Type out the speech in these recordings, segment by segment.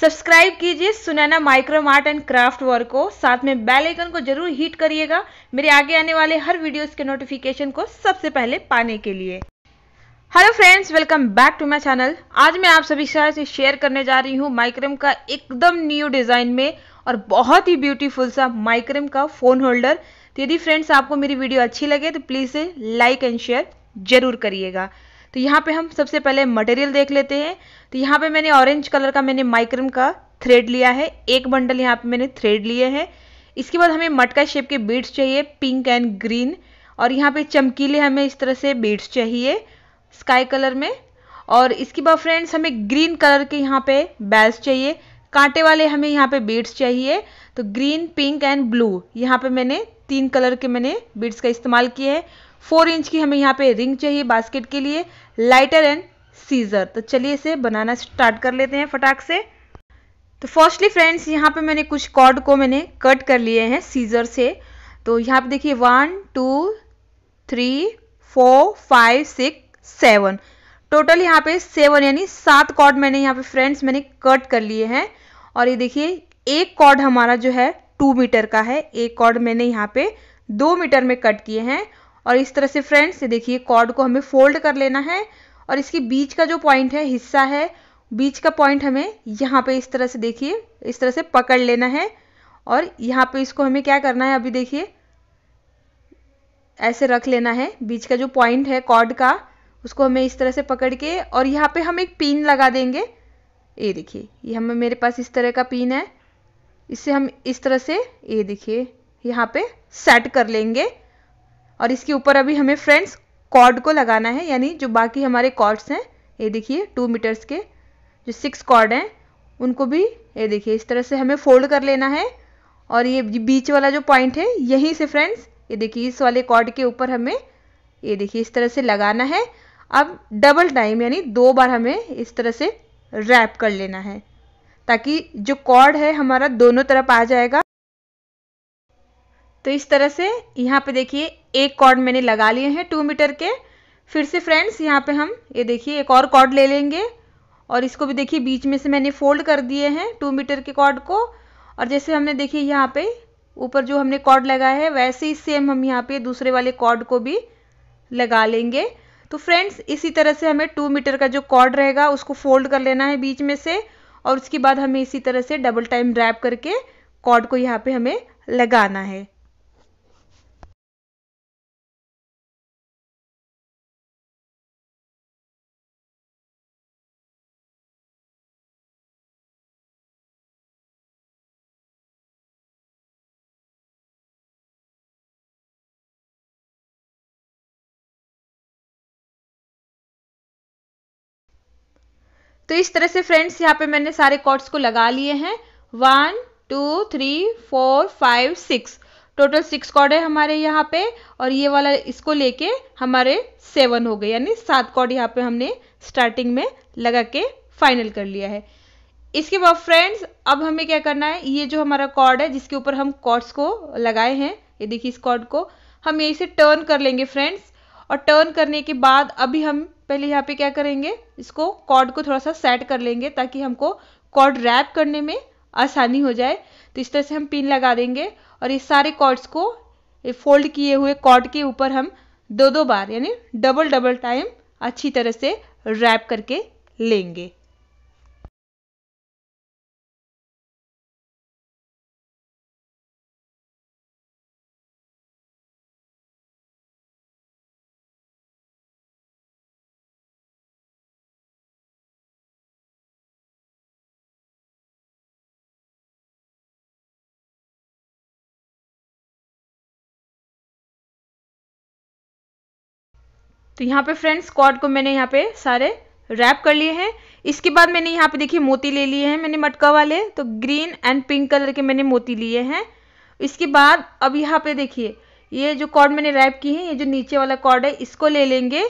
subscribe कीजिए Sunaina Micro Mart and Craft Work को साथ में बेल आइकन को जरूर हिट करिएगा मेरे आगे आने वाले हर वीडियोस के नोटिफिकेशन को सबसे पहले पाने के लिए hello friends welcome back to my channel आज मैं आप सभी से शेयर करने जा रही हूँ माइक्रम का एकदम न्यू डिज़ाइन में और बहुत ही ब्यूटीफुल सा माइक्रम का फ़ोन होल्डर तो यदि फ्रेंड्स आपको मेरी वीडियो अच्छी लगे तो प्लीज़ लाइक एंड शेयर जरूर करिएगा तो यहाँ पे हम सबसे पहले मटेरियल देख लेते हैं तो यहाँ पे मैंने ऑरेंज कलर का मैंने माइक्रम का थ्रेड लिया है एक बंडल यहाँ पे मैंने थ्रेड लिए हैं इसके बाद हमें मटका शेप के बीड्स चाहिए पिंक एंड ग्रीन और यहाँ पे चमकीले हमें इस तरह से बीड्स चाहिए स्काई कलर में और इसके बाद फ्रेंड्स हमें ग्रीन कलर के यहाँ पे बैल्स चाहिए कांटे वाले हमें यहाँ पे बीड्स चाहिए तो ग्रीन पिंक एंड ब्लू यहाँ पे मैंने तीन कलर के मैंने बीड्स का इस्तेमाल किया है फोर इंच की हमें यहाँ पे रिंग चाहिए बास्केट के लिए लाइटर एंड सीजर तो चलिए इसे बनाना स्टार्ट कर लेते हैं फटाक से तो फर्स्टली फ्रेंड्स यहाँ पे मैंने कुछ कॉर्ड को मैंने कट कर लिए हैं सीजर से तो यहाँ पे देखिए one two three four five six seven total यहाँ पे सेवन यानी सात कॉर्ड मैंने यहाँ पे फ्रेंड्स मैंने कट कर लिए हैं और ये देखिए एक कॉर्ड हमारा जो है टू मीटर का है एक कॉर्ड मैंने यहाँ पे दो मीटर में कट किए हैं और इस तरह से फ्रेंड्स ये देखिए कॉर्ड को हमें फोल्ड कर लेना है और इसके बीच का जो पॉइंट है हिस्सा है बीच का पॉइंट हमें यहाँ पे इस तरह से देखिए इस तरह से पकड़ लेना है और यहाँ पे इसको हमें क्या करना है अभी देखिए ऐसे रख लेना है बीच का जो पॉइंट है कॉर्ड का उसको हमें इस तरह से पकड़ के और यहाँ पे हम एक पिन लगा देंगे ये देखिए ये हमें मेरे पास इस तरह का पिन है इससे हम इस तरह से ये देखिए यहाँ पे सेट कर लेंगे और इसके ऊपर अभी हमें फ्रेंड्स कॉर्ड को लगाना है यानी जो बाकी हमारे कॉर्ड्स हैं ये देखिए टू मीटर्स के जो सिक्स कॉर्ड हैं उनको भी ये देखिए इस तरह से हमें फोल्ड कर लेना है और ये बीच वाला जो पॉइंट है यहीं से फ्रेंड्स ये देखिए इस वाले कॉर्ड के ऊपर हमें ये देखिए इस तरह से लगाना है अब डबल टाइम यानी दो बार हमें इस तरह से रैप कर लेना है ताकि जो कॉर्ड है हमारा दोनों तरफ आ जाएगा तो इस तरह से यहाँ पे देखिए एक कॉर्ड मैंने लगा लिए हैं टू मीटर के फिर से फ्रेंड्स यहाँ पे हम ये देखिए एक और कॉर्ड ले लेंगे और इसको भी देखिए बीच में से मैंने फोल्ड कर दिए हैं टू मीटर के कॉर्ड को और जैसे हमने देखिए यहाँ पे ऊपर जो हमने कॉर्ड लगाया है वैसे ही सेम हम यहाँ पे दूसरे वाले कॉर्ड को भी लगा लेंगे तो फ्रेंड्स इसी तरह से हमें टू मीटर का जो कॉर्ड रहेगा उसको फोल्ड कर लेना है बीच में से और उसके बाद हमें इसी तरह से डबल टाइम ड्रैप करके कॉर्ड को यहाँ पे हमें लगाना है तो इस तरह से फ्रेंड्स यहाँ पे मैंने सारे कॉर्ड्स को लगा लिए हैं one two three four five six total six cord है हमारे यहाँ पे और ये वाला इसको लेके हमारे सेवन हो गए यानी सात कॉर्ड यहाँ पे हमने स्टार्टिंग में लगा के फाइनल कर लिया है इसके बाद फ्रेंड्स अब हमें क्या करना है ये जो हमारा कॉर्ड है जिसके ऊपर हम कॉर्ड्स को लगाए हैं ये देखिए इस कॉर्ड को हम यही से टर्न कर लेंगे फ्रेंड्स और टर्न करने के बाद अभी हम पहले यहाँ पे क्या करेंगे इसको कॉर्ड को थोड़ा सा सेट कर लेंगे ताकि हमको कॉर्ड रैप करने में आसानी हो जाए तो इस तरह से हम पिन लगा देंगे और ये सारे कॉर्ड्स को फोल्ड किए हुए कॉर्ड के ऊपर हम दो दो बार यानी डबल डबल टाइम अच्छी तरह से रैप करके लेंगे तो यहाँ पे फ्रेंड्स कॉर्ड को मैंने यहाँ पे सारे रैप कर लिए हैं इसके बाद मैंने यहाँ पे देखिए मोती ले लिए हैं मैंने मटका वाले तो ग्रीन एंड पिंक कलर के मैंने मोती लिए हैं इसके बाद अब यहाँ पे देखिए ये जो कॉर्ड मैंने रैप की है ये जो नीचे वाला कॉर्ड है इसको ले लेंगे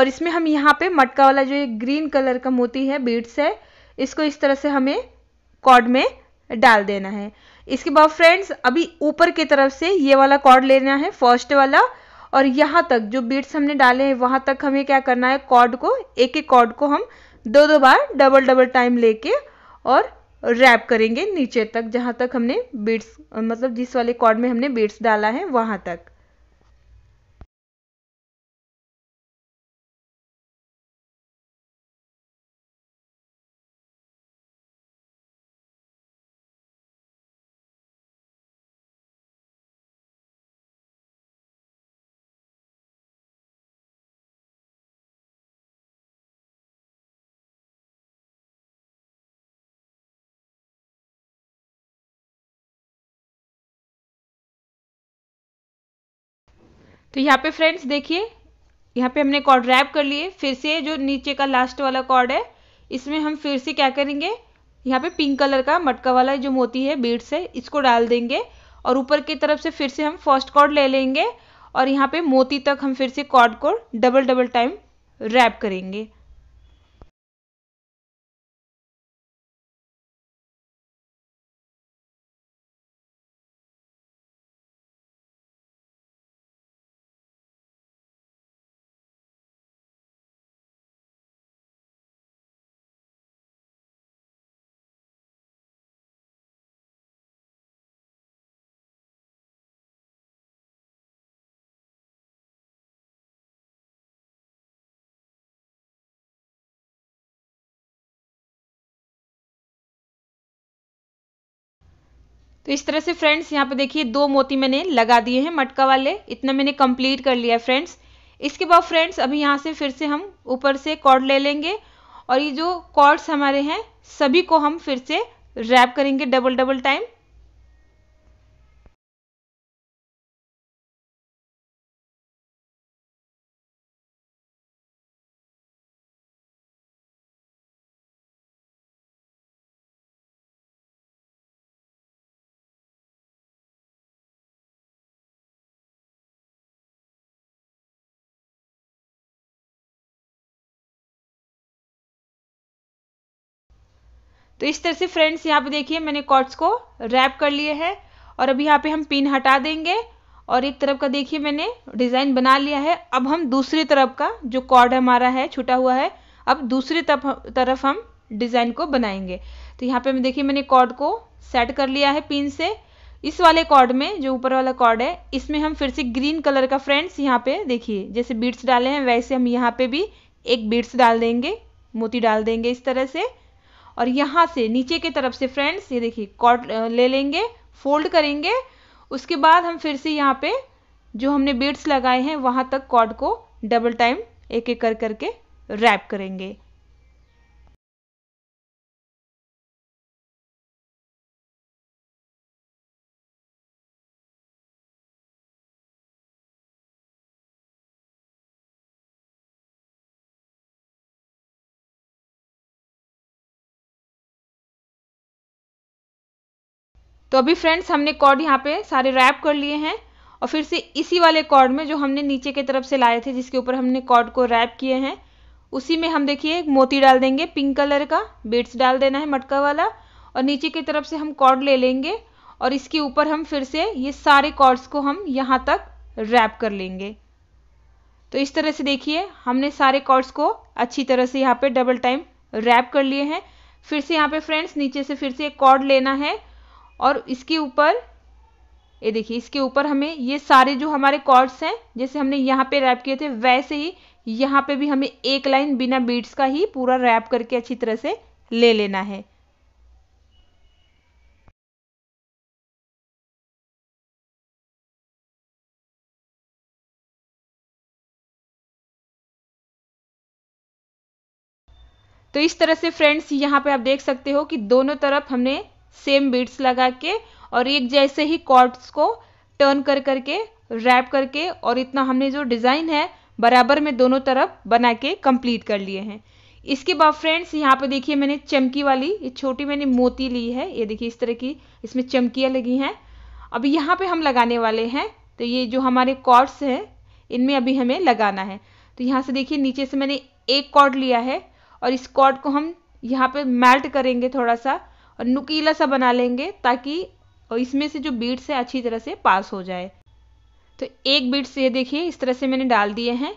और इसमें हम यहाँ पे मटका वाला जो ये ग्रीन कलर का मोती है बीड्स है इसको इस तरह से हमें कॉर्ड में डाल देना है इसके बाद फ्रेंड्स अभी ऊपर की तरफ से ये वाला कॉर्ड लेना है फर्स्ट वाला और यहाँ तक जो बीट्स हमने डाले हैं वहाँ तक हमें क्या करना है कॉर्ड को एक एक कॉर्ड को हम दो दो बार डबल डबल टाइम लेके और रैप करेंगे नीचे तक जहाँ तक हमने बीट्स मतलब जिस वाले कॉर्ड में हमने बीट्स डाला है वहाँ तक तो यहाँ पे फ्रेंड्स देखिए यहाँ पे हमने कॉर्ड रैप कर लिए फिर से जो नीचे का लास्ट वाला कॉर्ड है इसमें हम फिर से क्या करेंगे यहाँ पे पिंक कलर का मटका वाला जो मोती है बीड्स है इसको डाल देंगे और ऊपर की तरफ से फिर से हम फर्स्ट कॉर्ड ले लेंगे और यहाँ पे मोती तक हम फिर से कॉर्ड को डबल डबल टाइम रैप करेंगे तो इस तरह से फ्रेंड्स यहाँ पे देखिए दो मोती मैंने लगा दिए हैं मटका वाले इतना मैंने कंप्लीट कर लिया है फ्रेंड्स इसके बाद फ्रेंड्स अभी यहाँ से फिर से हम ऊपर से कॉर्ड ले लेंगे और ये जो कॉर्ड्स हमारे हैं सभी को हम फिर से रैप करेंगे डबल डबल टाइम तो इस तरह से फ्रेंड्स यहाँ पे देखिए मैंने कॉर्ड्स को रैप कर लिए हैं और अभी यहाँ पे हम पिन हटा देंगे और एक तरफ का देखिए मैंने डिज़ाइन बना लिया है अब हम दूसरी तरफ का जो कॉर्ड हमारा है छुटा हुआ है अब दूसरी तरफ तरफ हम डिज़ाइन को बनाएंगे तो यहाँ पे मैं देखिए मैंने कॉर्ड को सेट कर लिया है पिन से इस वाले कॉर्ड में जो ऊपर वाला कॉर्ड है इसमें हम फिर से ग्रीन कलर का फ्रेंड्स यहाँ पे देखिए जैसे बीड्स डाले हैं वैसे हम यहाँ पे भी एक बीड्स डाल देंगे मोती डाल देंगे इस तरह से और यहाँ से नीचे की तरफ से फ्रेंड्स ये देखिए कॉट ले लेंगे फोल्ड करेंगे उसके बाद हम फिर से यहाँ पे जो हमने बीड्स लगाए हैं वहाँ तक कॉर्ड को डबल टाइम एक एक कर करके रैप करेंगे तो अभी फ्रेंड्स हमने कॉर्ड यहाँ पे सारे रैप कर लिए हैं और फिर से इसी वाले कॉर्ड में जो हमने नीचे की तरफ से लाए थे जिसके ऊपर हमने कॉर्ड को रैप किए हैं उसी में हम देखिए एक मोती डाल देंगे पिंक कलर का बीट्स डाल देना है मटका वाला और नीचे की तरफ से हम कॉर्ड ले लेंगे और इसके ऊपर हम फिर से ये सारे कॉर्ड्स को हम यहाँ तक रैप कर लेंगे तो इस तरह से देखिए हमने सारे कॉर्ड्स को अच्छी तरह से यहाँ पे डबल टाइम रैप कर लिए हैं फिर से यहाँ पे फ्रेंड्स नीचे से फिर से एक कॉर्ड लेना है और इसके ऊपर ये देखिए इसके ऊपर हमें ये सारे जो हमारे कॉर्ड्स हैं जैसे हमने यहाँ पे रैप किए थे वैसे ही यहाँ पे भी हमें एक लाइन बिना बीट्स का ही पूरा रैप करके अच्छी तरह से ले लेना है तो इस तरह से फ्रेंड्स यहाँ पे आप देख सकते हो कि दोनों तरफ हमने सेम बीट्स लगा के और एक जैसे ही कॉर्ड्स को टर्न कर करके रैप करके और इतना हमने जो डिज़ाइन है बराबर में दोनों तरफ बना के कंप्लीट कर लिए हैं इसके बाद फ्रेंड्स यहाँ पे देखिए मैंने चमकी वाली ये छोटी मैंने मोती ली है ये देखिए इस तरह की इसमें चमकियाँ लगी हैं अब यहाँ पे हम लगाने वाले हैं तो ये जो हमारे कॉर्ड्स हैं इनमें अभी हमें लगाना है तो यहाँ से देखिए नीचे से मैंने एक कॉर्ड लिया है और इस कॉर्ड को हम यहाँ पे मेल्ट करेंगे थोड़ा सा और नुकीला सा बना लेंगे ताकि इसमें से जो बीट्स है अच्छी तरह से पास हो जाए तो एक बीट्स ये देखिए इस तरह से मैंने डाल दिए हैं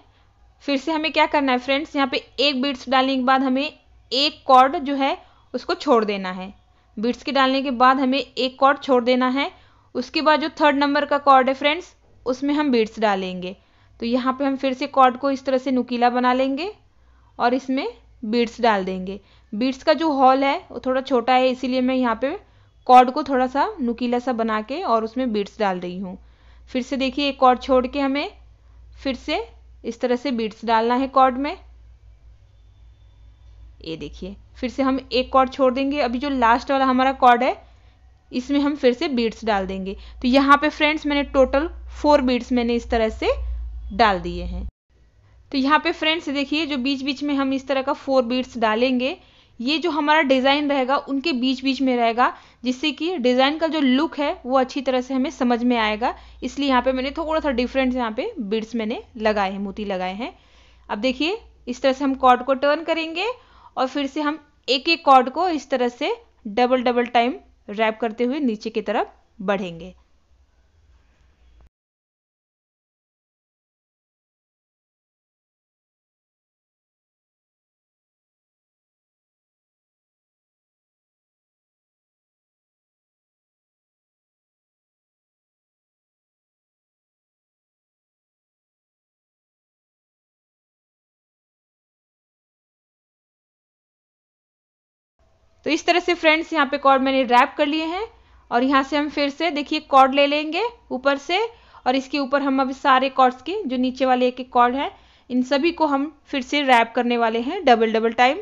फिर से हमें क्या करना है फ्रेंड्स यहाँ पे एक बीट्स डालने के बाद हमें एक कॉर्ड जो है उसको छोड़ देना है बीट्स के डालने के बाद हमें एक कॉर्ड छोड़ देना है उसके बाद जो थर्ड नंबर का कॉर्ड है फ्रेंड्स उसमें हम बीट्स डालेंगे तो यहाँ पे हम फिर से कॉर्ड को इस तरह से नुकीला बना लेंगे और इसमें बीट्स डाल देंगे बीट्स का जो हॉल है वो थोड़ा छोटा है इसीलिए मैं यहाँ पे कॉर्ड को थोड़ा सा नुकीला सा बना के और उसमें बीट्स डाल रही हूँ फिर से देखिए एक कॉर्ड छोड़ के हमें फिर से इस तरह से बीट्स डालना है कॉर्ड में ये देखिए फिर से हम एक कॉर्ड छोड़ देंगे अभी जो लास्ट वाला हमारा कॉर्ड है इसमें हम फिर से बीट्स डाल देंगे तो यहाँ पे फ्रेंड्स मैंने टोटल फोर बीट्स मैंने इस तरह से डाल दिए हैं तो यहाँ पे फ्रेंड्स देखिए जो बीच बीच में हम इस तरह का फोर बीट्स डालेंगे ये जो हमारा डिज़ाइन रहेगा उनके बीच बीच में रहेगा जिससे कि डिज़ाइन का जो लुक है वो अच्छी तरह से हमें समझ में आएगा इसलिए यहाँ पे मैंने थोड़ा सा डिफरेंट यहाँ पे बीड्स मैंने लगाए हैं मोती लगाए हैं अब देखिए इस तरह से हम कॉर्ड को टर्न करेंगे और फिर से हम एक एक कॉर्ड को इस तरह से डबल डबल टाइम रैप करते हुए नीचे की तरफ बढ़ेंगे तो इस तरह से फ्रेंड्स यहाँ पे कॉर्ड मैंने रैप कर लिए हैं और यहाँ से हम फिर से देखिए कॉर्ड ले लेंगे ऊपर से और इसके ऊपर हम अभी सारे कॉर्ड्स के जो नीचे वाले एक एक कॉर्ड है इन सभी को हम फिर से रैप करने वाले हैं डबल डबल टाइम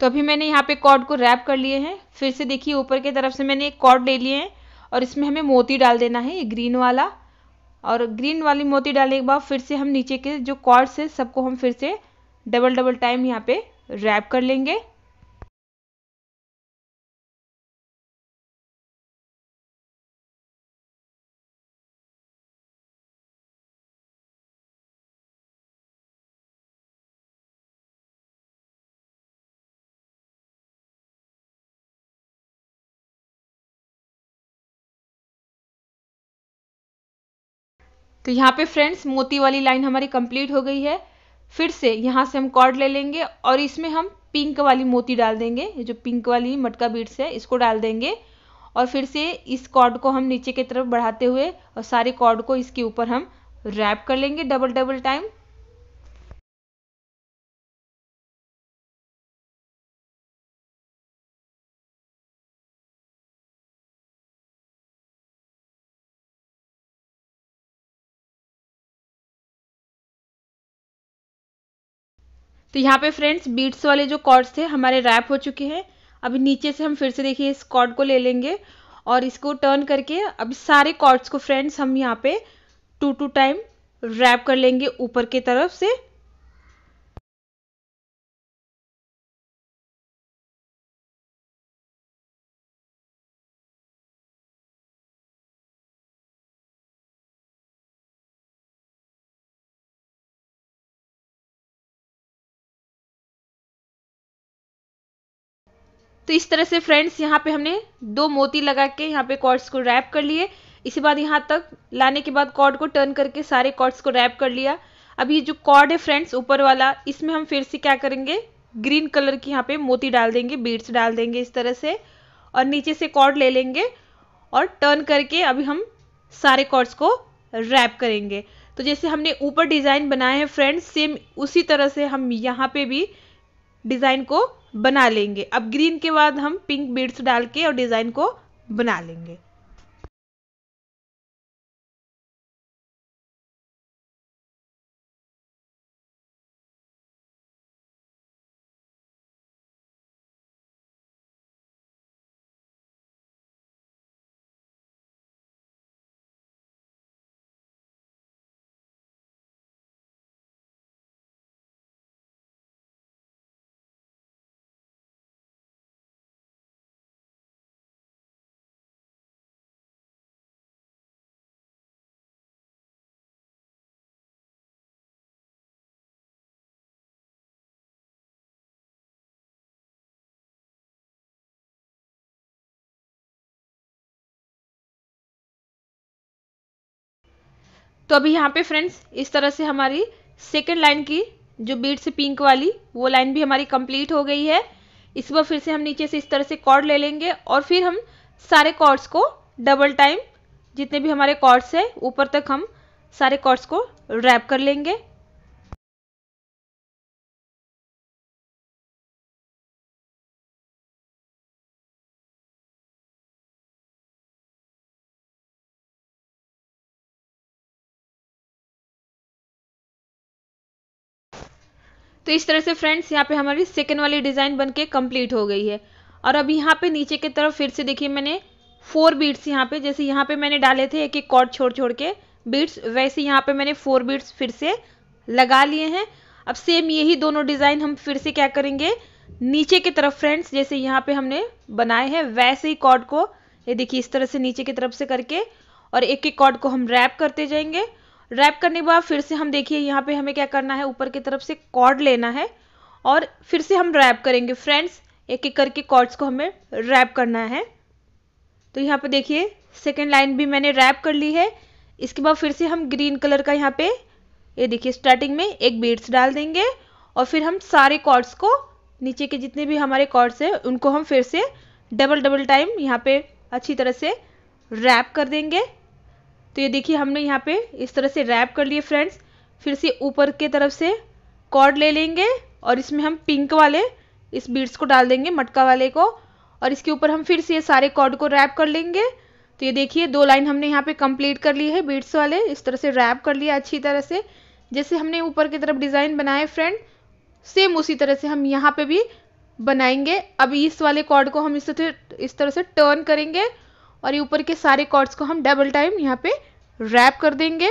तो अभी मैंने यहाँ पे कॉर्ड को रैप कर लिए हैं फिर से देखिए ऊपर की तरफ से मैंने एक कॉर्ड ले लिए हैं और इसमें हमें मोती डाल देना है ये ग्रीन वाला और ग्रीन वाली मोती डालने के बाद फिर से हम नीचे के जो कॉर्ड्स है सबको हम फिर से डबल डबल टाइम यहाँ पे रैप कर लेंगे तो यहाँ पे फ्रेंड्स मोती वाली लाइन हमारी कंप्लीट हो गई है फिर से यहाँ से हम कॉर्ड ले लेंगे और इसमें हम पिंक वाली मोती डाल देंगे ये जो पिंक वाली मटका बीट्स है इसको डाल देंगे और फिर से इस कॉर्ड को हम नीचे की तरफ बढ़ाते हुए और सारे कॉर्ड को इसके ऊपर हम रैप कर लेंगे डबल डबल टाइम तो यहाँ पे फ्रेंड्स बीट्स वाले जो कॉर्ड्स थे हमारे रैप हो चुके हैं अभी नीचे से हम फिर से देखिए इस कॉर्ड को ले लेंगे और इसको टर्न करके अब सारे कॉर्ड्स को फ्रेंड्स हम यहाँ पे टू टू टाइम रैप कर लेंगे ऊपर की तरफ से तो इस तरह से फ्रेंड्स यहाँ पे हमने दो मोती लगा के यहाँ पे कॉर्ड्स को रैप कर लिए इसी बाद यहाँ तक लाने के बाद कॉर्ड को टर्न करके सारे कॉर्ड्स को रैप कर लिया अब ये जो कॉर्ड है फ्रेंड्स ऊपर वाला इसमें हम फिर से क्या करेंगे ग्रीन कलर की यहाँ पे मोती डाल देंगे बीड्स डाल देंगे इस तरह से और नीचे से कॉर्ड ले लेंगे और टर्न करके अभी हम सारे कॉर्ड्स को रैप करेंगे तो जैसे हमने ऊपर डिज़ाइन बनाए हैं फ्रेंड्स सेम उसी तरह से हम यहाँ पे भी डिज़ाइन को बना लेंगे अब ग्रीन के बाद हम पिंक बीड्स डाल के और डिज़ाइन को बना लेंगे तो अभी यहाँ पे फ्रेंड्स इस तरह से हमारी सेकेंड लाइन की जो बीट से पिंक वाली वो लाइन भी हमारी कंप्लीट हो गई है इस बार फिर से हम नीचे से इस तरह से कॉर्ड ले लेंगे और फिर हम सारे कॉर्ड्स को डबल टाइम जितने भी हमारे कॉर्ड्स हैं ऊपर तक हम सारे कॉर्ड्स को रैप कर लेंगे तो इस तरह से फ्रेंड्स यहाँ पे हमारी सेकेंड वाली डिज़ाइन बनके कंप्लीट हो गई है और अब यहाँ पे नीचे की तरफ फिर से देखिए मैंने फोर बीट्स यहाँ पे जैसे यहाँ पे मैंने डाले थे एक एक कॉर्ड छोड़ छोड़ के बीट्स वैसे यहाँ पे मैंने फोर बीट्स फिर से लगा लिए हैं अब सेम यही दोनों डिज़ाइन हम फिर से क्या करेंगे नीचे की तरफ फ्रेंड्स जैसे यहाँ पे हमने बनाए हैं वैसे ही कॉर्ड को ये देखिए इस तरह से नीचे की तरफ से करके और एक एक कॉर्ड को हम रैप करते जाएंगे रैप करने के बाद फिर से हम देखिए यहाँ पे हमें क्या करना है ऊपर की तरफ से कॉर्ड लेना है और फिर से हम रैप करेंगे फ्रेंड्स एक एक करके कॉर्ड्स को हमें रैप करना है तो यहाँ पे देखिए सेकेंड लाइन भी मैंने रैप कर ली है इसके बाद फिर से हम ग्रीन कलर का यहाँ पे ये देखिए स्टार्टिंग में एक बीड्स डाल देंगे और फिर हम सारे कॉर्ड्स को नीचे के जितने भी हमारे कॉर्ड्स हैं उनको हम फिर से डबल डबल टाइम यहाँ पे अच्छी तरह से रैप कर देंगे तो ये देखिए हमने यहाँ पे इस तरह से रैप कर लिए फ्रेंड्स फिर से ऊपर के तरफ से कॉर्ड ले लेंगे और इसमें हम पिंक वाले इस बीड्स को डाल देंगे मटका वाले को और इसके ऊपर हम फिर से ये सारे कॉर्ड को रैप कर लेंगे तो ये देखिए दो लाइन हमने यहाँ पे कंप्लीट कर ली है बीड्स वाले इस तरह से रैप कर लिया अच्छी तरह से जैसे हमने ऊपर की तरफ डिज़ाइन बनाए फ्रेंड सेम उसी तरह से हम यहाँ पे भी बनाएंगे अब इस वाले कॉर्ड को हम इस तरह से इस तरह से टर्न करेंगे और ये ऊपर के सारे कॉर्ड्स को हम डबल टाइम यहाँ पे रैप कर देंगे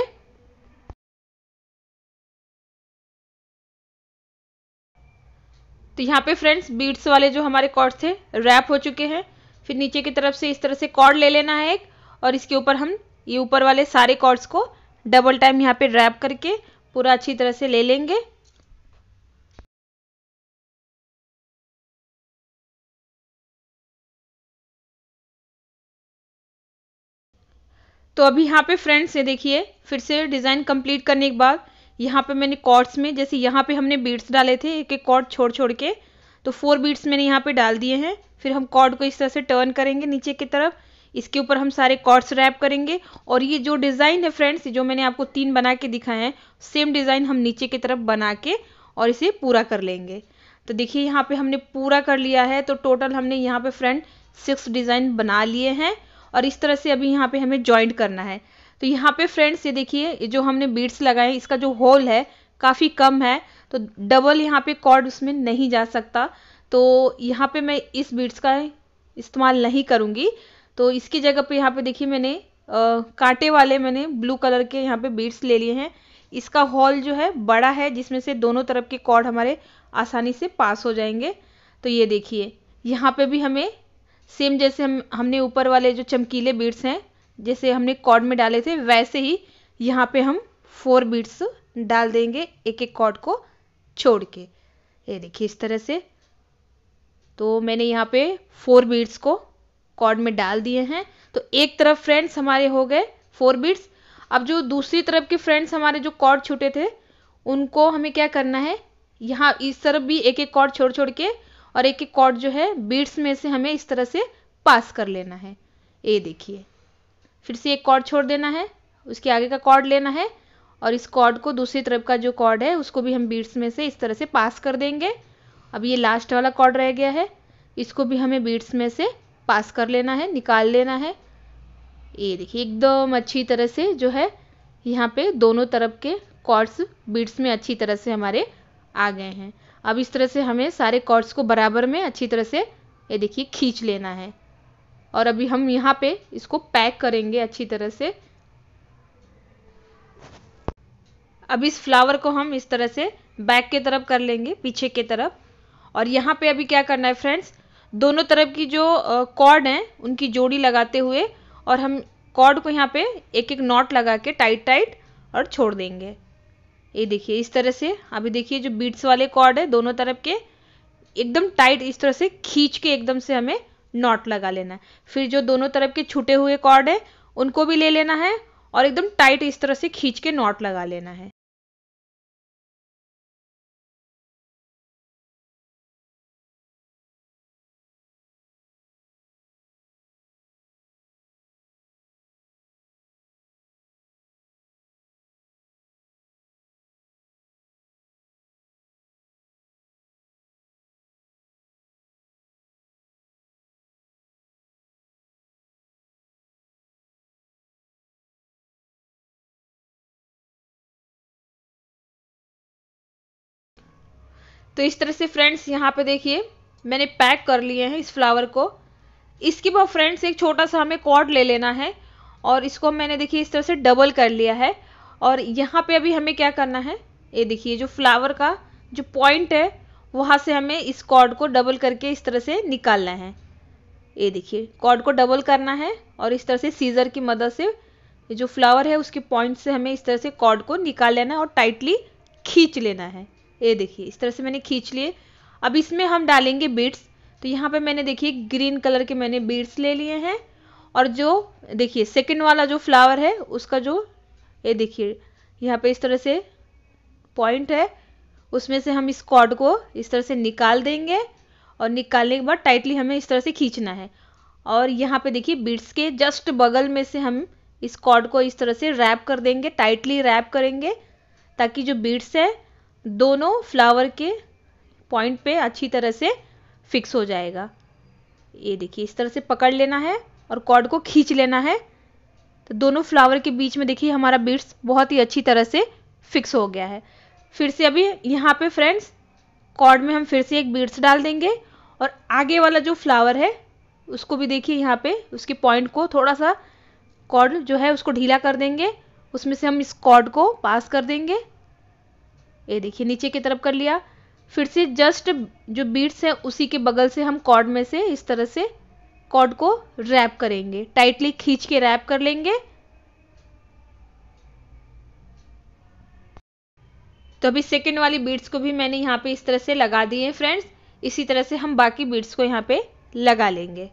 तो यहाँ पे फ्रेंड्स बीट्स वाले जो हमारे कॉर्ड थे रैप हो चुके हैं फिर नीचे की तरफ से इस तरह से कॉर्ड ले लेना है एक और इसके ऊपर हम ये ऊपर वाले सारे कॉर्ड्स को डबल टाइम यहाँ पे रैप करके पूरा अच्छी तरह से ले लेंगे तो अभी यहाँ पे फ्रेंड्स ये देखिए फिर से डिज़ाइन कंप्लीट करने के बाद यहाँ पे मैंने कॉर्ड्स में जैसे यहाँ पे हमने बीड्स डाले थे एक एक कॉर्ड छोड़ छोड़ के तो फोर बीड्स मैंने यहाँ पे डाल दिए हैं फिर हम कॉर्ड को इस तरह से टर्न करेंगे नीचे की तरफ इसके ऊपर हम सारे कॉर्ड्स रैप करेंगे और ये जो डिज़ाइन है फ्रेंड्स जो मैंने आपको तीन बना के दिखाए हैं सेम डिज़ाइन हम नीचे की तरफ बना के और इसे पूरा कर लेंगे तो देखिए यहाँ पे हमने पूरा कर लिया है तो टोटल हमने यहाँ पे फ्रेंड सिक्स डिज़ाइन बना लिए हैं और इस तरह से अभी यहाँ पे हमें ज्वाइंट करना है तो यहाँ पे फ्रेंड्स ये देखिए जो हमने बीड्स लगाए इसका जो होल है काफ़ी कम है तो डबल यहाँ पे कॉर्ड उसमें नहीं जा सकता तो यहाँ पे मैं इस बीड्स का इस्तेमाल नहीं करूँगी तो इसकी जगह पे यहाँ पे देखिए मैंने आ, कांटे वाले मैंने ब्लू कलर के यहाँ पे बीड्स ले लिए हैं इसका हॉल जो है बड़ा है जिसमें से दोनों तरफ के कॉर्ड हमारे आसानी से पास हो जाएंगे तो ये देखिए यहाँ पे भी हमें सेम जैसे हम हमने ऊपर वाले जो चमकीले बीड्स हैं जैसे हमने कॉर्ड में डाले थे वैसे ही यहाँ पे हम फोर बीड्स डाल देंगे एक एक कॉर्ड को छोड़ के ये देखिए इस तरह से तो मैंने यहाँ पे फोर बीड्स को कॉर्ड में डाल दिए हैं तो एक तरफ फ्रेंड्स हमारे हो गए फोर बीड्स अब जो दूसरी तरफ के फ्रेंड्स हमारे जो कॉर्ड छूटे थे उनको हमें क्या करना है यहाँ इस तरफ भी एक एक कॉर्ड छोड़ छोड़ के और एक एक कॉर्ड जो है बीट्स में से हमें इस तरह से पास कर लेना है ए देखिए फिर से एक कॉर्ड छोड़ देना है उसके आगे का कॉर्ड लेना है और इस कॉर्ड को दूसरी तरफ का जो कॉर्ड है उसको भी हम बीट्स में से इस तरह से पास कर देंगे अब ये लास्ट वाला कॉर्ड रह गया है इसको भी हमें बीट्स में से पास कर लेना है निकाल लेना है ये देखिए एकदम अच्छी तरह से जो है यहाँ पे दोनों तरफ के कॉर्ड्स बीट्स में अच्छी तरह से हमारे आ गए हैं अब इस तरह से हमें सारे कॉर्ड्स को बराबर में अच्छी तरह से ये देखिए खींच लेना है और अभी हम यहाँ पे इसको पैक करेंगे अच्छी तरह से अब इस फ्लावर को हम इस तरह से बैक के तरफ कर लेंगे पीछे के तरफ और यहाँ पे अभी क्या करना है फ्रेंड्स दोनों तरफ की जो कॉर्ड हैं उनकी जोड़ी लगाते हुए और हम कॉर्ड को यहाँ पे एक एक नॉट लगा के टाइट टाइट और छोड़ देंगे ये देखिए इस तरह से अभी देखिए जो बीट्स वाले कॉर्ड है दोनों तरफ के एकदम टाइट इस तरह से खींच के एकदम से हमें नॉट लगा लेना है फिर जो दोनों तरफ के छूटे हुए कॉर्ड है उनको भी ले लेना है और एकदम टाइट इस तरह से खींच के नॉट लगा लेना है तो इस तरह से फ्रेंड्स यहाँ पे देखिए मैंने पैक कर लिए हैं इस फ्लावर को इसके बाद फ्रेंड्स एक छोटा सा हमें कॉर्ड ले लेना है और इसको मैंने देखिए इस तरह से डबल कर लिया है और यहाँ पे अभी हमें क्या करना है ये देखिए जो फ्लावर का जो पॉइंट है वहाँ से हमें इस कॉर्ड को डबल करके इस तरह से निकालना है ये देखिए कॉर्ड को डबल करना है और इस तरह से सीजर की मदद से जो फ्लावर है उसके पॉइंट से हमें इस तरह से कॉर्ड को निकाल लेना है और टाइटली खींच लेना है ये देखिए इस तरह से मैंने खींच लिए अब इसमें हम डालेंगे बीट्स तो यहाँ पे मैंने देखिए ग्रीन कलर के मैंने बीट्स ले लिए हैं और जो देखिए सेकंड वाला जो फ्लावर है उसका जो ये देखिए यहाँ पे इस तरह से पॉइंट है उसमें से हम इस कॉर्ड को इस तरह से निकाल देंगे और निकालने के बाद टाइटली हमें इस तरह से खींचना है और यहाँ पे देखिए बीट्स के जस्ट बगल में से हम इस कॉर्ड को इस तरह से रैप कर देंगे टाइटली रैप करेंगे ताकि जो बीट्स है दोनों फ्लावर के पॉइंट पे अच्छी तरह से फिक्स हो जाएगा ये देखिए इस तरह से पकड़ लेना है और कॉर्ड को खींच लेना है तो दोनों फ्लावर के बीच में देखिए हमारा बीट्स बहुत ही अच्छी तरह से फिक्स हो गया है फिर से अभी यहाँ पे फ्रेंड्स कॉर्ड में हम फिर से एक बीट्स डाल देंगे और आगे वाला जो फ्लावर है उसको भी देखिए यहाँ पे उसके पॉइंट को थोड़ा सा कॉर्ड जो है उसको ढीला कर देंगे उसमें से हम इस कॉर्ड को पास कर देंगे ये देखिए नीचे की तरफ कर लिया फिर से जस्ट जो बीट्स हैं उसी के बगल से हम कॉर्ड में से इस तरह से कॉर्ड को रैप करेंगे टाइटली खींच के रैप कर लेंगे तो अभी सेकेंड वाली बीट्स को भी मैंने यहाँ पे इस तरह से लगा दिए फ्रेंड्स इसी तरह से हम बाकी बीट्स को यहाँ पे लगा लेंगे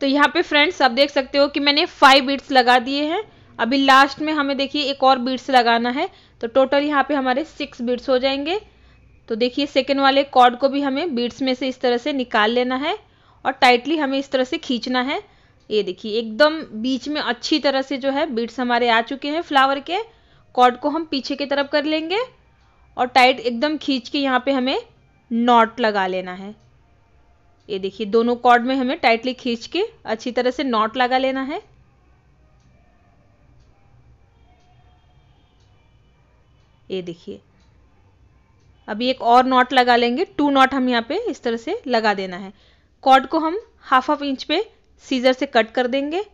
तो यहाँ पे फ्रेंड्स आप देख सकते हो कि मैंने फाइव बीट्स लगा दिए हैं अभी लास्ट में हमें देखिए एक और बीट्स लगाना है तो टोटल यहाँ पे हमारे सिक्स बीट्स हो जाएंगे तो देखिए सेकेंड वाले कॉर्ड को भी हमें बीट्स में से इस तरह से निकाल लेना है और टाइटली हमें इस तरह से खींचना है ये देखिए एकदम बीच में अच्छी तरह से जो है बीट्स हमारे आ चुके हैं फ्लावर के कॉर्ड को हम पीछे की तरफ कर लेंगे और टाइट एकदम खींच के यहाँ पे हमें नॉट लगा लेना है ये देखिए दोनों कॉर्ड में हमें टाइटली खींच के अच्छी तरह से नॉट लगा लेना है ये देखिए अभी एक और नॉट लगा लेंगे टू नॉट हम यहाँ पे इस तरह से लगा देना है कॉर्ड को हम हाफ हाफ इंच पे सीजर से कट कर देंगे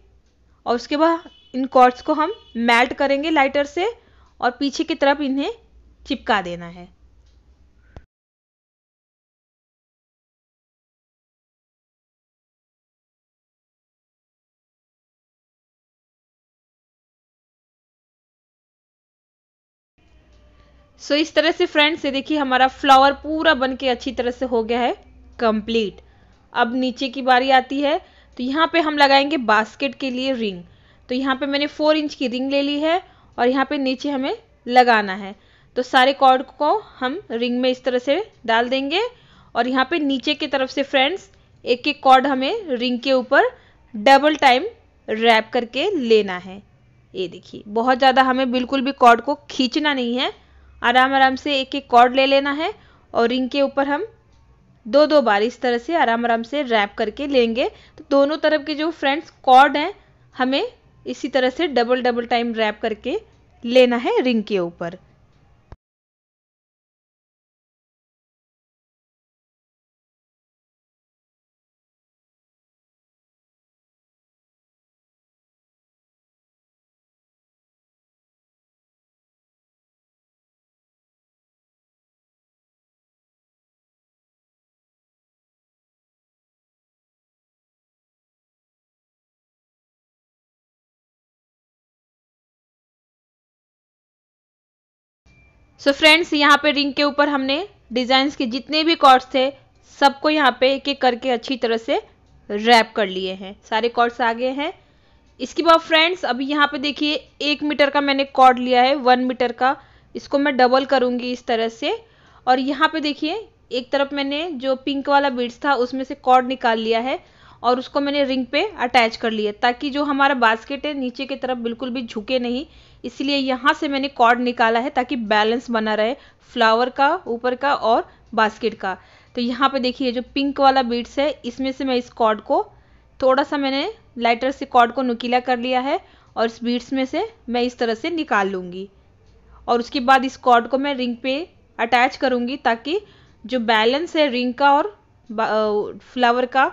और उसके बाद इन कॉर्ड्स को हम मेल्ट करेंगे लाइटर से और पीछे की तरफ इन्हें चिपका देना है सो इस तरह से फ्रेंड्स ये देखिए हमारा फ्लावर पूरा बन के अच्छी तरह से हो गया है कंप्लीट अब नीचे की बारी आती है तो यहाँ पे हम लगाएंगे बास्केट के लिए रिंग तो यहाँ पे मैंने फोर इंच की रिंग ले ली है और यहाँ पे नीचे हमें लगाना है तो सारे कॉर्ड को हम रिंग में इस तरह से डाल देंगे और यहाँ पे नीचे की तरफ से फ्रेंड्स एक एक कॉर्ड हमें रिंग के ऊपर डबल टाइम रैप करके लेना है ये देखिए बहुत ज़्यादा हमें बिल्कुल भी कॉर्ड को खींचना नहीं है आराम आराम से एक एक कॉर्ड ले लेना है और रिंग के ऊपर हम दो दो बार इस तरह से आराम आराम से रैप करके लेंगे तो दोनों तरफ के जो फ्रेंड्स कॉर्ड हैं हमें इसी तरह से डबल डबल टाइम रैप करके लेना है रिंग के ऊपर सो so फ्रेंड्स यहाँ पे रिंग के ऊपर हमने डिज़ाइंस के जितने भी कॉर्ड्स थे सबको यहाँ पे एक एक करके अच्छी तरह से रैप कर लिए हैं सारे कॉर्ड्स आ गए हैं इसके बाद फ्रेंड्स अभी यहाँ पे देखिए एक मीटर का मैंने कॉर्ड लिया है वन मीटर का इसको मैं डबल करूँगी इस तरह से और यहाँ पे देखिए एक तरफ मैंने जो पिंक वाला बीड्स था उसमें से कॉर्ड निकाल लिया है और उसको मैंने रिंग पे अटैच कर लिया ताकि जो हमारा बास्केट है नीचे की तरफ बिल्कुल भी झुके नहीं इसलिए यहाँ से मैंने कॉर्ड निकाला है ताकि बैलेंस बना रहे फ्लावर का ऊपर का और बास्केट का तो यहाँ पे देखिए जो पिंक वाला बीट्स है इसमें से मैं इस कॉर्ड को थोड़ा सा मैंने लाइटर से कॉर्ड को नुकीला कर लिया है और इस बीट्स में से मैं इस तरह से निकाल लूँगी और उसके बाद इस कॉर्ड को मैं रिंग पे अटैच करूँगी ताकि जो बैलेंस है रिंग का और फ्लावर का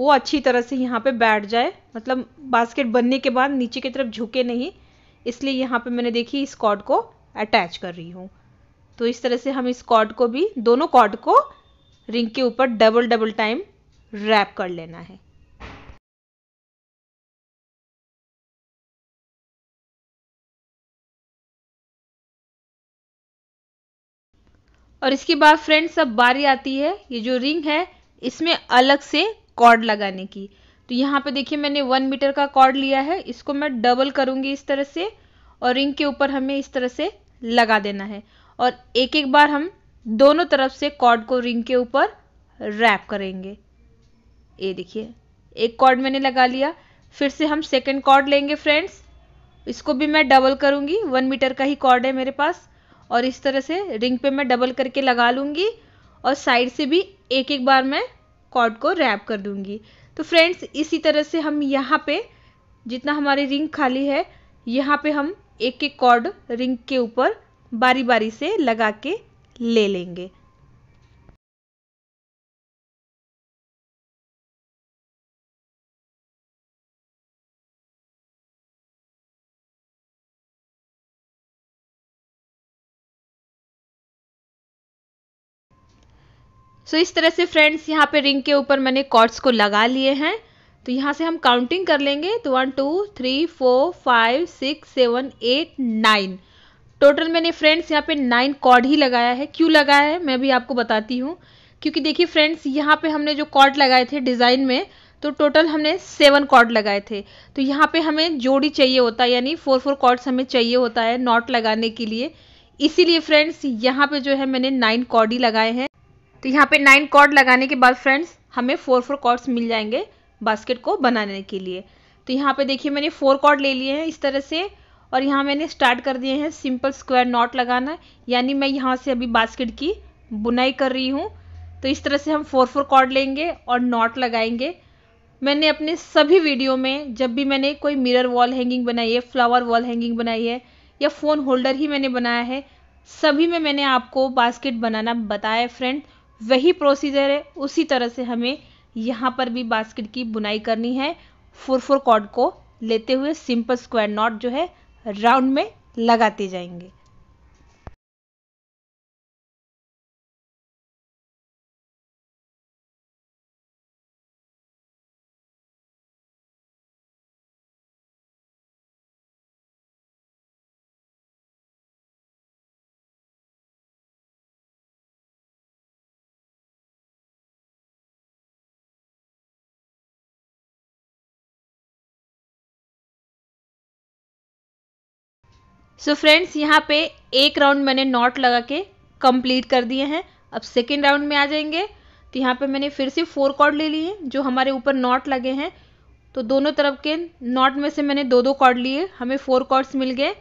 वो अच्छी तरह से यहाँ पे बैठ जाए मतलब बास्केट बनने के बाद नीचे की तरफ झुके नहीं इसलिए यहाँ पे मैंने देखी इस कॉर्ड को अटैच कर रही हूँ तो इस तरह से हम इस कॉर्ड को भी दोनों कॉर्ड को रिंग के ऊपर डबल डबल टाइम रैप कर लेना है और इसके बाद फ्रेंड्स अब बारी आती है ये जो रिंग है इसमें अलग से कॉर्ड लगाने की तो यहाँ पे देखिए मैंने वन मीटर का कॉर्ड लिया है इसको मैं डबल करूँगी इस तरह से और रिंग के ऊपर हमें इस तरह से लगा देना है और एक एक बार हम दोनों तरफ से कॉर्ड को रिंग के ऊपर रैप करेंगे ये देखिए एक कॉर्ड मैंने लगा लिया फिर से हम सेकेंड कॉर्ड लेंगे फ्रेंड्स इसको भी मैं डबल करूँगी वन मीटर का ही कॉर्ड है मेरे पास और इस तरह से रिंग पे मैं डबल करके लगा लूँगी और साइड से भी एक एक बार मैं कॉर्ड को रैप कर दूंगी तो फ्रेंड्स इसी तरह से हम यहाँ पे जितना हमारी रिंग खाली है यहाँ पे हम एक एक कॉर्ड रिंग के ऊपर बारी बारी से लगा के ले लेंगे सो so, इस तरह से फ्रेंड्स यहाँ पे रिंग के ऊपर मैंने कॉर्ड्स को लगा लिए हैं तो यहाँ से हम काउंटिंग कर लेंगे तो one two three four five six seven eight nine total मैंने फ्रेंड्स यहाँ पे नाइन कॉर्ड ही लगाया है क्यों लगाया है मैं भी आपको बताती हूँ क्योंकि देखिए फ्रेंड्स यहाँ पे हमने जो कॉर्ड लगाए थे डिज़ाइन में तो टोटल हमने सेवन कॉर्ड लगाए थे तो यहाँ पे हमें जोड़ी चाहिए होता है यानी फोर फोर कॉर्ड्स हमें चाहिए होता है नॉट लगाने के लिए इसीलिए फ्रेंड्स यहाँ पे जो है मैंने नाइन कॉर्ड ही लगाए हैं तो यहाँ पे नाइन कॉर्ड लगाने के बाद फ्रेंड्स हमें फोर फोर कॉर्ड्स मिल जाएंगे बास्केट को बनाने के लिए तो यहाँ पे देखिए मैंने फोर कॉर्ड ले लिए हैं इस तरह से और यहाँ मैंने स्टार्ट कर दिए हैं सिंपल स्क्वायर नॉट लगाना यानी मैं यहाँ से अभी बास्केट की बुनाई कर रही हूँ तो इस तरह से हम फोर फोर कॉर्ड लेंगे और नॉट लगाएंगे मैंने अपने सभी वीडियो में जब भी मैंने कोई मिरर वॉल हैंगिंग बनाई है फ्लावर वॉल हैंगिंग बनाई है या फ़ोन होल्डर ही मैंने बनाया है सभी में मैंने आपको बास्केट बनाना बताया फ्रेंड वही प्रोसीजर है उसी तरह से हमें यहाँ पर भी बास्केट की बुनाई करनी है फोर फोर कॉर्ड को लेते हुए सिंपल स्क्वायर नॉट जो है राउंड में लगाते जाएंगे सो फ्रेंड्स यहाँ पे एक राउंड मैंने नॉट लगा के कंप्लीट कर दिए हैं अब सेकेंड राउंड में आ जाएंगे तो यहाँ पे मैंने फिर से फोर कॉर्ड ले लिए जो हमारे ऊपर नॉट लगे हैं तो दोनों तरफ के नॉट में से मैंने दो दो कॉर्ड लिए हमें फोर कॉर्ड्स मिल गए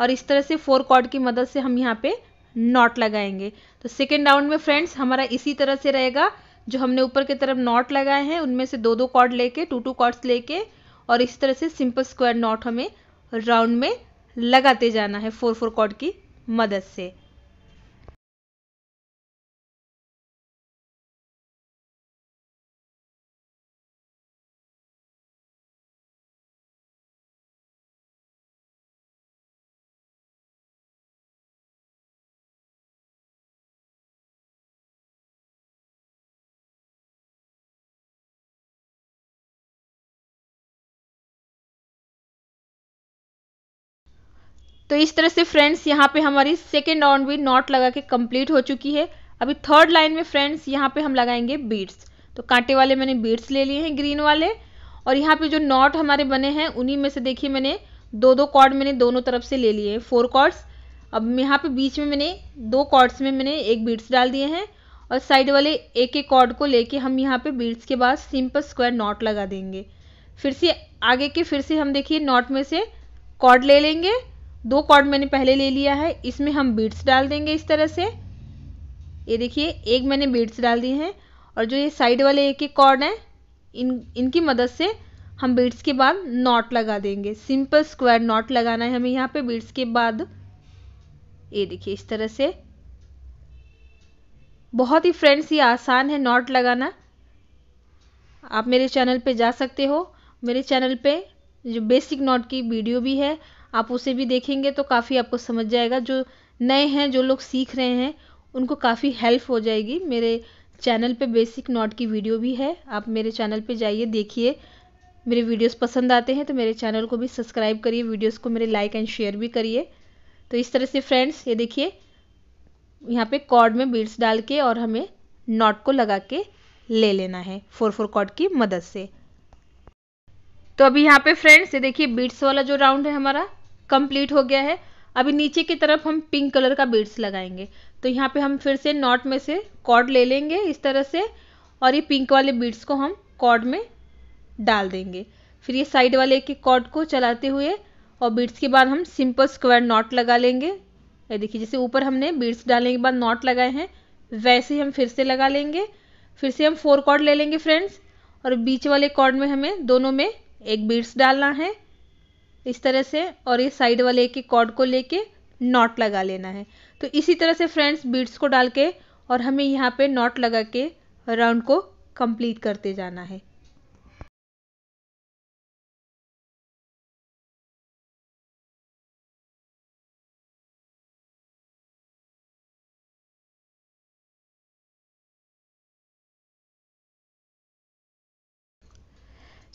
और इस तरह से फोर कॉर्ड की मदद से हम यहाँ पे नॉट लगाएंगे तो सेकेंड राउंड में फ्रेंड्स हमारा इसी तरह से रहेगा जो हमने ऊपर की तरफ नॉट लगाए हैं उनमें से दो दो कॉर्ड लेके टू टू कॉर्ड्स लेके और इस तरह से सिंपल स्क्वायर नॉट हमें राउंड में लगाते जाना है फोर फोर कॉर्ड की मदद से तो इस तरह से फ्रेंड्स यहाँ पे हमारी सेकेंड राउंड भी नॉट लगा के कंप्लीट हो चुकी है अभी थर्ड लाइन में फ्रेंड्स यहाँ पे हम लगाएंगे बीड्स तो कांटे वाले मैंने बीड्स ले लिए हैं ग्रीन वाले और यहाँ पे जो नॉट हमारे बने हैं उन्हीं में से देखिए मैंने दो दो कॉर्ड मैंने दोनों तरफ से ले लिए हैं फोर कॉर्ड्स अब यहाँ पे बीच में मैंने दो कॉर्ड्स में मैंने एक बीड्स डाल दिए हैं और साइड वाले एक एक कॉर्ड को लेके हम यहाँ पे बीड्स के बाद सिंपल स्क्वायर नॉट लगा देंगे फिर से आगे के फिर से हम देखिए नॉट में से कॉर्ड ले लेंगे दो कॉर्ड मैंने पहले ले लिया है इसमें हम बीट्स डाल देंगे इस तरह से ये देखिए एक मैंने बीट्स डाल दी हैं और जो ये साइड वाले एक एक कॉर्ड हैं इन इनकी मदद से हम बीट्स के बाद नॉट लगा देंगे सिंपल स्क्वायर नॉट लगाना है हमें यहाँ पे बीट्स के बाद ये देखिए इस तरह से बहुत ही फ्रेंड्स ये आसान है नॉट लगाना आप मेरे चैनल पे जा सकते हो मेरे चैनल पे जो बेसिक नॉट की वीडियो भी है आप उसे भी देखेंगे तो काफ़ी आपको समझ जाएगा जो नए हैं जो लोग सीख रहे हैं उनको काफ़ी हेल्प हो जाएगी मेरे चैनल पे बेसिक नॉट की वीडियो भी है आप मेरे चैनल पे जाइए देखिए मेरे वीडियोस पसंद आते हैं तो मेरे चैनल को भी सब्सक्राइब करिए वीडियोस को मेरे लाइक एंड शेयर भी करिए तो इस तरह से फ्रेंड्स ये देखिए यहाँ पे कॉर्ड में बीड्स डाल के और हमें नॉट को लगा के ले लेना है फोर फोर कॉर्ड की मदद से तो अभी यहाँ पे फ्रेंड्स ये देखिए बीट्स वाला जो राउंड है हमारा कंप्लीट हो गया है अभी नीचे की तरफ हम पिंक कलर का बीड्स लगाएंगे तो यहाँ पे हम फिर से नॉट में से कॉर्ड ले लेंगे इस तरह से और ये पिंक वाले बीड्स को हम कॉर्ड में डाल देंगे फिर ये साइड वाले के कॉर्ड को चलाते हुए और बीड्स के बाद हम सिंपल स्क्वायर नॉट लगा लेंगे ये देखिए जैसे ऊपर हमने बीड्स डालने के बाद नॉट लगाए हैं वैसे ही हम फिर से लगा लेंगे फिर से हम फोर कॉर्ड ले लेंगे फ्रेंड्स और बीच वाले कॉर्ड में हमें दोनों में एक बीड्स डालना है इस तरह से और ये साइड वाले के कॉर्ड को लेके नॉट लगा लेना है तो इसी तरह से फ्रेंड्स बीड्स को डाल के और हमें यहाँ पे नॉट लगा के राउंड को कंप्लीट करते जाना है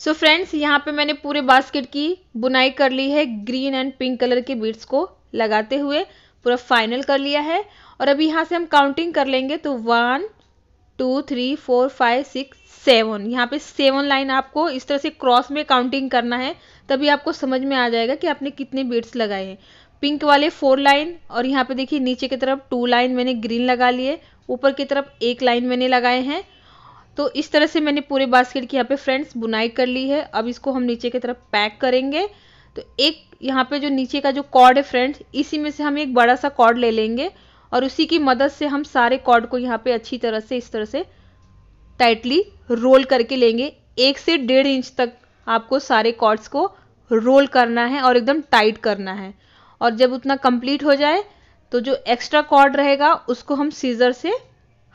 सो फ्रेंड्स यहाँ पे मैंने पूरे बास्केट की बुनाई कर ली है ग्रीन एंड पिंक कलर के बीट्स को लगाते हुए पूरा फाइनल कर लिया है और अभी यहाँ से हम काउंटिंग कर लेंगे तो one two three four five six seven यहाँ पे सेवन लाइन आपको इस तरह से क्रॉस में काउंटिंग करना है तभी आपको समझ में आ जाएगा कि आपने कितने बीड्स लगाए हैं पिंक वाले फोर लाइन और यहाँ पे देखिए नीचे की तरफ टू लाइन मैंने ग्रीन लगा लिए ऊपर की तरफ एक लाइन मैंने लगाए हैं तो इस तरह से मैंने पूरे बास्केट की यहाँ पे फ्रेंड्स बुनाई कर ली है अब इसको हम नीचे की तरफ पैक करेंगे तो एक यहाँ पे जो नीचे का जो कॉर्ड है फ्रेंड्स इसी में से हम एक बड़ा सा कॉर्ड ले लेंगे और उसी की मदद से हम सारे कॉर्ड को यहाँ पे अच्छी तरह से इस तरह से टाइटली रोल करके लेंगे एक से डेढ़ इंच तक आपको सारे कॉर्ड्स को रोल करना है और एकदम टाइट करना है और जब उतना कंप्लीट हो जाए तो जो एक्स्ट्रा कॉर्ड रहेगा उसको हम सीज़र से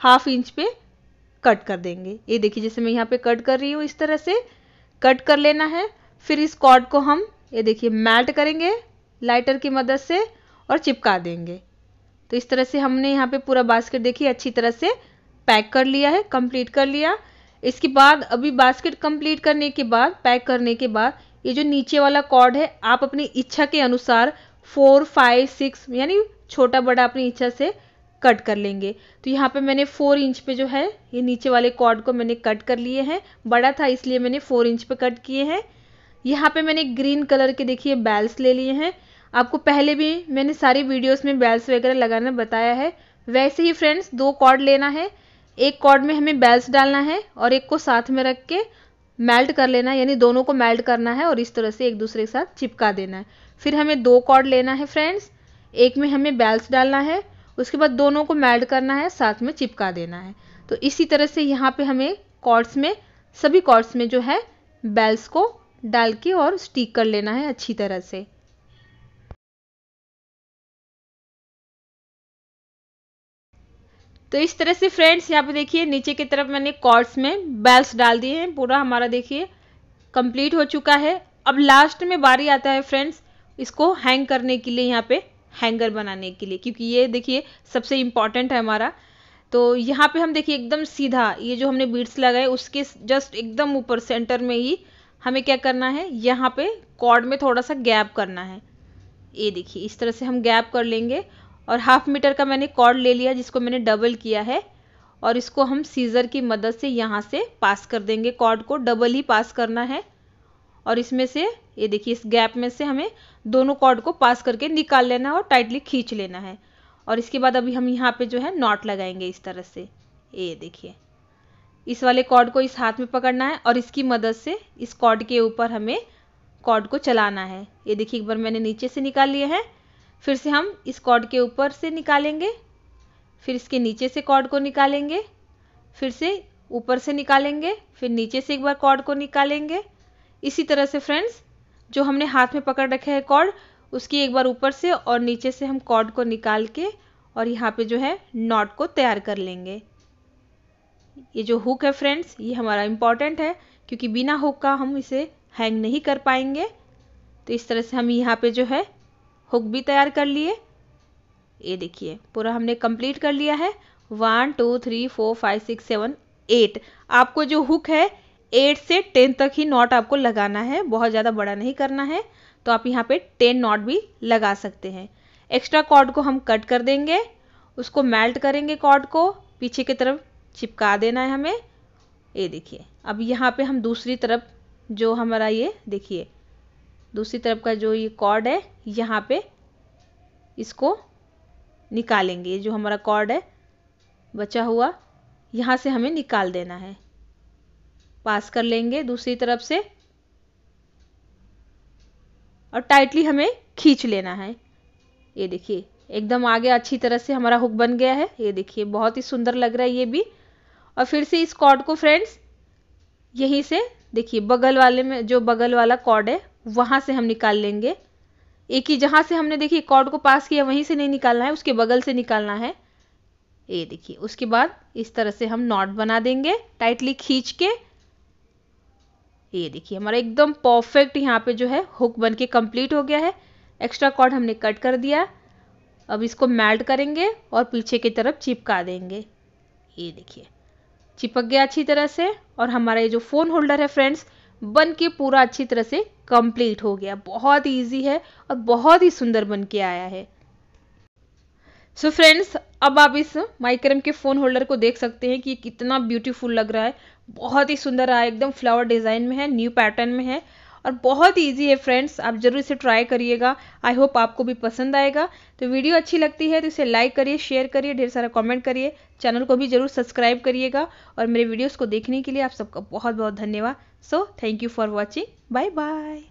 हाफ इंच पे कट कर देंगे ये देखिए जैसे मैं यहाँ पे कट कर रही हूँ इस तरह से कट कर लेना है फिर इस कॉर्ड को हम ये देखिए मेल्ट करेंगे लाइटर की मदद से और चिपका देंगे तो इस तरह से हमने यहाँ पे पूरा बास्केट देखिए अच्छी तरह से पैक कर लिया है कंप्लीट कर लिया इसके बाद अभी बास्केट कंप्लीट करने के बाद पैक करने के बाद ये जो नीचे वाला कॉर्ड है आप अपनी इच्छा के अनुसार फोर फाइव सिक्स यानी छोटा बड़ा अपनी इच्छा से कट कर लेंगे तो यहाँ पे मैंने फोर इंच पे जो है ये नीचे वाले कॉर्ड को मैंने कट कर लिए हैं बड़ा था इसलिए मैंने फोर इंच पे कट किए हैं यहाँ पे मैंने ग्रीन कलर के देखिए बैल्स ले लिए हैं आपको पहले भी मैंने सारी वीडियोस में बैल्स वगैरह लगाना बताया है वैसे ही फ्रेंड्स दो कॉर्ड लेना है एक कॉर्ड में हमें बैल्स डालना है और एक को साथ में रख के मेल्ट कर लेना है यानी दोनों को मेल्ट करना है और इस तरह से एक दूसरे के साथ चिपका देना है फिर हमें दो कॉर्ड लेना है फ्रेंड्स एक में हमें बैल्स डालना है उसके बाद दोनों को मेल्ड करना है साथ में चिपका देना है तो इसी तरह से यहाँ पे हमें कॉर्ड्स में सभी कॉर्ड्स में जो है बेल्स को डाल के और स्टिक कर लेना है अच्छी तरह से तो इस तरह से फ्रेंड्स यहाँ पे देखिए नीचे की तरफ मैंने कॉर्ड्स में बेल्स डाल दिए हैं पूरा हमारा देखिए कंप्लीट हो चुका है अब लास्ट में बारी आता है फ्रेंड्स इसको हैंग करने के लिए यहाँ पे हैंगर बनाने के लिए क्योंकि ये देखिए सबसे इम्पॉर्टेंट है हमारा तो यहाँ पे हम देखिए एकदम सीधा ये जो हमने बीट्स लगाए उसके जस्ट एकदम ऊपर सेंटर में ही हमें क्या करना है यहाँ पे कॉर्ड में थोड़ा सा गैप करना है ये देखिए इस तरह से हम गैप कर लेंगे और हाफ मीटर का मैंने कॉर्ड ले लिया जिसको मैंने डबल किया है और इसको हम सीज़र की मदद से यहाँ से पास कर देंगे कॉर्ड को डबल ही पास करना है और इसमें से ये देखिए इस गैप में से हमें दोनों कॉर्ड को पास करके निकाल लेना है और टाइटली खींच लेना है और इसके बाद अभी हम यहाँ पे जो है नॉट लगाएंगे इस तरह से ये देखिए इस वाले कॉर्ड को इस हाथ में पकड़ना है और इसकी मदद से इस कॉर्ड के ऊपर हमें कॉर्ड को चलाना है ये देखिए एक बार मैंने नीचे से निकाल लिया है फिर से हम इस कॉर्ड के ऊपर से निकालेंगे फिर इसके नीचे से कॉर्ड को निकालेंगे फिर से ऊपर से निकालेंगे फिर नीचे से एक बार कॉर्ड को निकालेंगे इसी तरह से फ्रेंड्स जो हमने हाथ में पकड़ रखे है कॉर्ड उसकी एक बार ऊपर से और नीचे से हम कॉर्ड को निकाल के और यहाँ पे जो है नॉट को तैयार कर लेंगे ये जो हुक है फ्रेंड्स ये हमारा इम्पॉर्टेंट है क्योंकि बिना हुक का हम इसे हैंग नहीं कर पाएंगे तो इस तरह से हम यहाँ पे जो है हुक भी तैयार कर लिए ये देखिए पूरा हमने कंप्लीट कर लिया है one two three four five six seven eight आपको जो हुक है एट से टेन तक ही नॉट आपको लगाना है बहुत ज़्यादा बड़ा नहीं करना है तो आप यहाँ पे टेन नॉट भी लगा सकते हैं एक्स्ट्रा कॉर्ड को हम कट कर देंगे उसको मेल्ट करेंगे कॉर्ड को पीछे की तरफ चिपका देना है हमें ये देखिए अब यहाँ पे हम दूसरी तरफ जो हमारा ये देखिए दूसरी तरफ का जो ये कॉर्ड है यहाँ पे इसको निकालेंगे ये जो हमारा कॉर्ड है बचा हुआ यहाँ से हमें निकाल देना है पास कर लेंगे दूसरी तरफ से और टाइटली हमें खींच लेना है ये देखिए एकदम आगे अच्छी तरह से हमारा हुक बन गया है ये देखिए बहुत ही सुंदर लग रहा है ये भी और फिर से इस कॉर्ड को फ्रेंड्स यहीं से देखिए बगल वाले में जो बगल वाला कॉर्ड है वहाँ से हम निकाल लेंगे एक ही जहाँ से हमने देखिए कॉर्ड को पास किया वहीं से नहीं निकालना है उसके बगल से निकालना है ये देखिए उसके बाद इस तरह से हम नॉट बना देंगे टाइटली खींच के ये देखिए हमारा एकदम परफेक्ट यहाँ पे जो है हुक बन के कम्प्लीट हो गया है एक्स्ट्रा कॉर्ड हमने कट कर दिया अब इसको मेल्ट करेंगे और पीछे की तरफ चिपका देंगे ये देखिए चिपक गया अच्छी तरह से और हमारा ये जो फ़ोन होल्डर है फ्रेंड्स बन के पूरा अच्छी तरह से कंप्लीट हो गया बहुत ईजी है और बहुत ही सुंदर बन के आया है सो so फ्रेंड्स अब आप इस माइक्रम के फ़ोन होल्डर को देख सकते हैं कि ये कितना ब्यूटीफुल लग रहा है बहुत ही सुंदर आया एकदम फ्लावर डिज़ाइन में है न्यू पैटर्न में है और बहुत ईजी है फ्रेंड्स आप ज़रूर इसे ट्राई करिएगा आई होप आपको भी पसंद आएगा तो वीडियो अच्छी लगती है तो इसे लाइक करिए शेयर करिए ढेर सारा कमेंट करिए चैनल को भी ज़रूर सब्सक्राइब करिएगा और मेरे वीडियोस को देखने के लिए आप सबका बहुत बहुत धन्यवाद so thank you for watching bye bye